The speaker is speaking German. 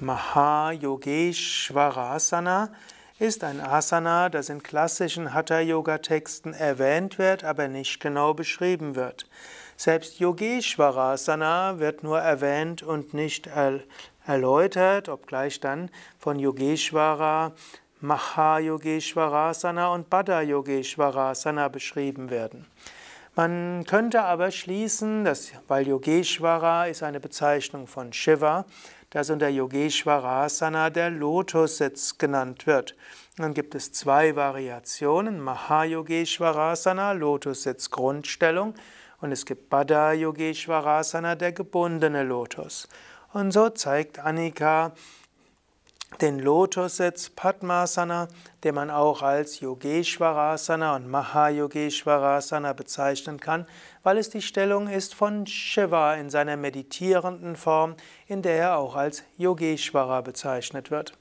Mahayogeshwarasana ist ein Asana, das in klassischen Hatha-Yoga-Texten erwähnt wird, aber nicht genau beschrieben wird. Selbst Yogeshwarasana wird nur erwähnt und nicht erläutert, obgleich dann von Yogeshwara Mahayogeshwarasana und Bada Yogeshwarasana beschrieben werden. Man könnte aber schließen, dass, weil Yogeshwara ist eine Bezeichnung von Shiva, dass unter Yogeshwarasana der Lotussitz genannt wird. Dann gibt es zwei Variationen, Mahayogeshwarasana, Lotussitz Grundstellung, und es gibt Bada Yogeshwarasana, der gebundene Lotus. Und so zeigt Annika den Lotussitz Padmasana, den man auch als Yogeshwarasana und Mahayogeshwarasana bezeichnen kann, weil es die Stellung ist von Shiva in seiner meditierenden Form, in der er auch als Yogeshwara bezeichnet wird.